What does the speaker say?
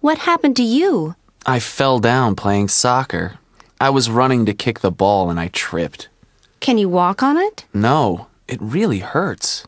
What happened to you? I fell down playing soccer. I was running to kick the ball and I tripped. Can you walk on it? No, it really hurts.